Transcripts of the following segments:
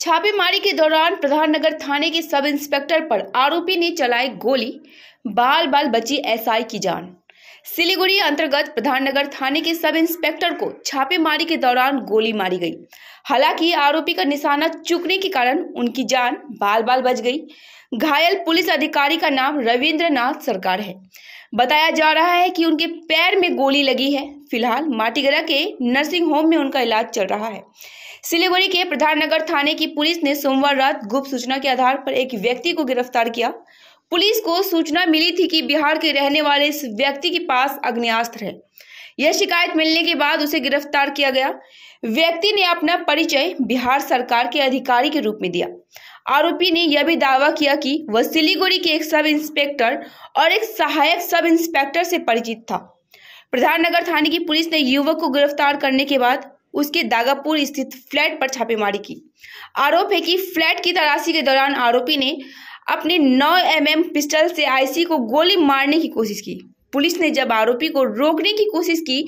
छापेमारी के दौरान प्रधाननगर थाने के सब इंस्पेक्टर पर आरोपी ने चलाई गोली बाल बाल बची एसआई की जान सिलीगुड़ी अंतर्गत प्रधाननगर थाने के सब इंस्पेक्टर को छापेमारी के दौरान गोली मारी गई हालांकि आरोपी का निशाना चुकने के कारण उनकी जान बाल बाल बच गई घायल पुलिस अधिकारी का नाम रविंद्रनाथ सरकार है बताया जा रहा है कि उनके पैर में गोली लगी है फिलहाल माटीगरा के नर्सिंग होम में उनका इलाज चल रहा है सिलीगुड़ी के प्रधाननगर थाने की पुलिस ने सोमवार रात गुप्त सूचना के आधार पर एक व्यक्ति को गिरफ्तार किया पुलिस को सूचना मिली थी कि बिहार के रहने वाले इस व्यक्ति के पास अग्नियास्त्र है यह शिकायत मिलने के बाद उसे गिरफ्तार किया गया व्यक्ति ने अपना परिचय बिहार सरकार के अधिकारी के रूप में दिया आरोपी ने यह भी दावा किया कि वह सिलीगुड़ी के एक सब इंस्पेक्टर और एक सहायक सब इंस्पेक्टर से परिचित था प्रधाननगर थाने की पुलिस ने युवक को गिरफ्तार करने के बाद उसके दागापुर स्थित फ्लैट पर छापेमारी की आरोप है कि फ्लैट की तलाशी के दौरान आरोपी ने अपने 9 एम mm पिस्टल से आईसी को गोली मारने की कोशिश की पुलिस ने जब आरोपी को रोकने की कोशिश की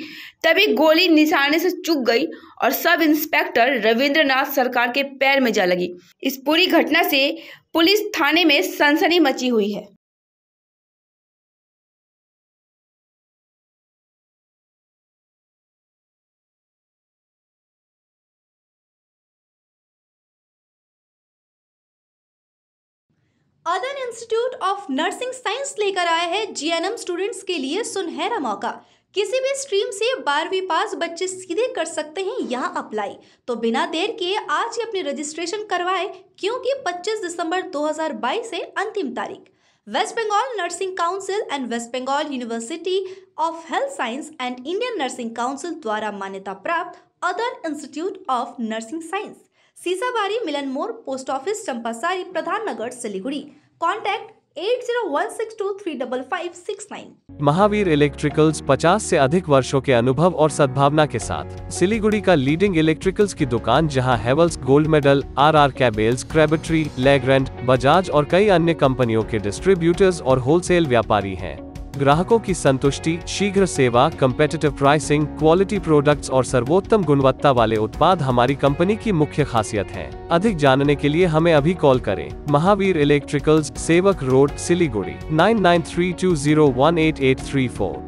तभी गोली निशाने से चुक गई और सब इंस्पेक्टर रविंद्रनाथ सरकार के पैर में जा लगी इस पूरी घटना से पुलिस थाने में सनसनी मची हुई है अदन इंस्टीट्यूट ऑफ नर्सिंग साइंस लेकर आया है जीएनएम स्टूडेंट्स के लिए सुनहरा मौका किसी भी स्ट्रीम से बारहवीं पास बच्चे सीधे कर सकते हैं यहाँ अप्लाई तो बिना देर किए आज ही अपने रजिस्ट्रेशन करवाएं क्योंकि 25 दिसंबर 2022 से अंतिम तारीख West Bengal nursing council and West Bengal university of health science and Indian nursing council द्वारा मान्यता प्राप्त other institute of nursing science Sisabari Milan More post office Champasari Pradhan Nagar Siliguri contact 8016235569 Mahavir electricals 50 से अधिक वर्षों के अनुभव और सद्भावना के साथ सिलीगुड़ी का लीडिंग इलेक्ट्रिकल्स की दुकान जहां Havells gold medal R R cables Crabtree Legrand Bajaj और कई अन्य कंपनियों के डिस्ट्रीब्यूटर्स और होलसेल व्यापारी हैं ग्राहकों की संतुष्टि शीघ्र सेवा कम्पेटिटिव प्राइसिंग क्वालिटी प्रोडक्ट्स और सर्वोत्तम गुणवत्ता वाले उत्पाद हमारी कंपनी की मुख्य खासियत है अधिक जानने के लिए हमें अभी कॉल करें Mahavir electricals Sevoke road Siliguri nine nine three two zero one eight eight three four